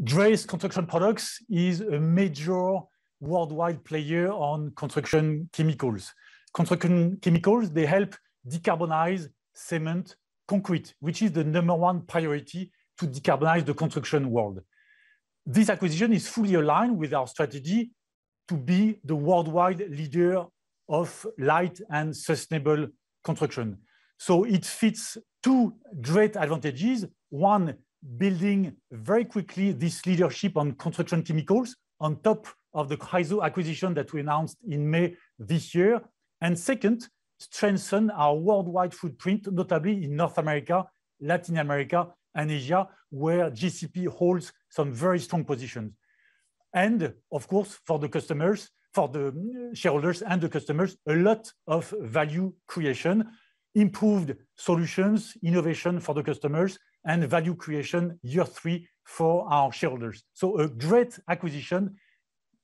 Grace Construction Products is a major worldwide player on construction chemicals. Construction chemicals, they help decarbonize cement, concrete, which is the number one priority to decarbonize the construction world. This acquisition is fully aligned with our strategy to be the worldwide leader of light and sustainable construction. So it fits two great advantages. One, building very quickly this leadership on construction chemicals on top of the Chryso acquisition that we announced in May this year. And second, strengthen our worldwide footprint, notably in North America, Latin America, and Asia, where GCP holds some very strong positions. And of course, for the customers, for the shareholders and the customers, a lot of value creation, improved solutions, innovation for the customers, and value creation year three for our shareholders. So a great acquisition,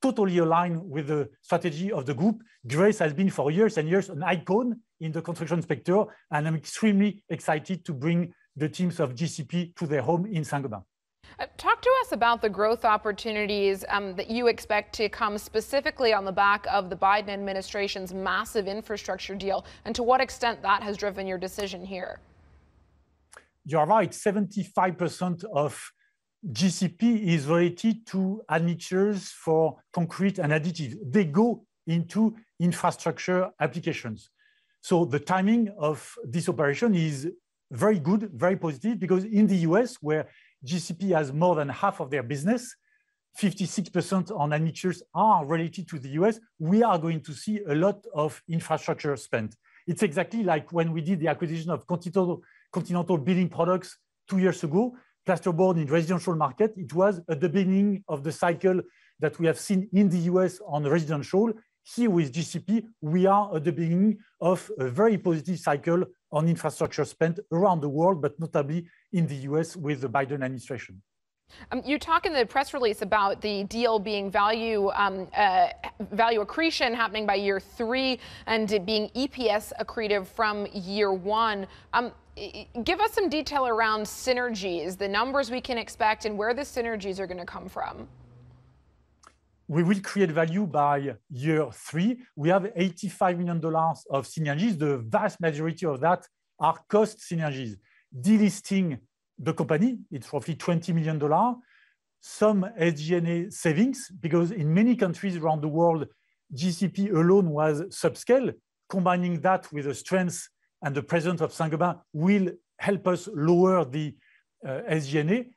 totally aligned with the strategy of the group. Grace has been for years and years an icon in the construction sector, and I'm extremely excited to bring the teams of GCP to their home in Saint-Gobain. Uh, talk to us about the growth opportunities um, that you expect to come specifically on the back of the Biden administration's massive infrastructure deal, and to what extent that has driven your decision here you're right, 75% of GCP is related to admixtures for concrete and additives. They go into infrastructure applications. So the timing of this operation is very good, very positive, because in the US, where GCP has more than half of their business, 56% on admixtures are related to the US, we are going to see a lot of infrastructure spent. It's exactly like when we did the acquisition of Continental Continental Building Products two years ago, plasterboard in residential market, it was at the beginning of the cycle that we have seen in the US on residential. Here with GCP, we are at the beginning of a very positive cycle on infrastructure spent around the world, but notably in the US with the Biden administration. Um, you talk in the press release about the deal being value um, uh, value accretion happening by year three and it being EPS accretive from year one. Um, give us some detail around synergies, the numbers we can expect, and where the synergies are going to come from. We will create value by year three. We have $85 million of synergies. The vast majority of that are cost synergies, delisting the company. It's roughly $20 million. Some SG&A savings, because in many countries around the world, GCP alone was subscale. Combining that with the strength and the presence of Saint-Gobain will help us lower the uh, SG&A.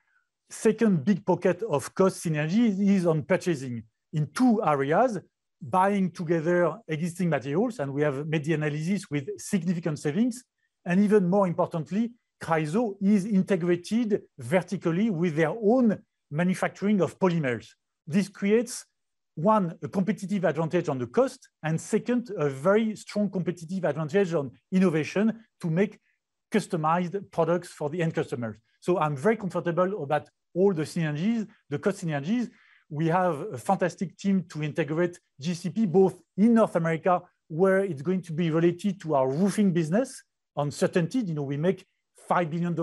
Second big pocket of cost synergies is on purchasing in two areas, buying together existing materials, and we have made the analysis with significant savings, and even more importantly, Chryso is integrated vertically with their own manufacturing of polymers. This creates one, a competitive advantage on the cost, and second, a very strong competitive advantage on innovation to make customized products for the end customers. So I'm very comfortable about all the synergies, the cost synergies. We have a fantastic team to integrate GCP both in North America, where it's going to be related to our roofing business on certainty. You know, we make $5 billion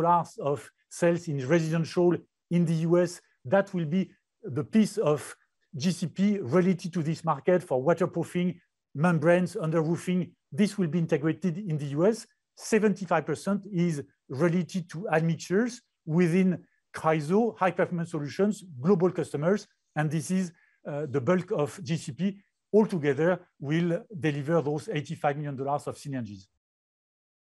of sales in residential in the US. That will be the piece of GCP related to this market for waterproofing, membranes, under roofing. This will be integrated in the US. 75% is related to admixtures within Chryso, high performance solutions, global customers. And this is uh, the bulk of GCP. Altogether, will deliver those $85 million of synergies.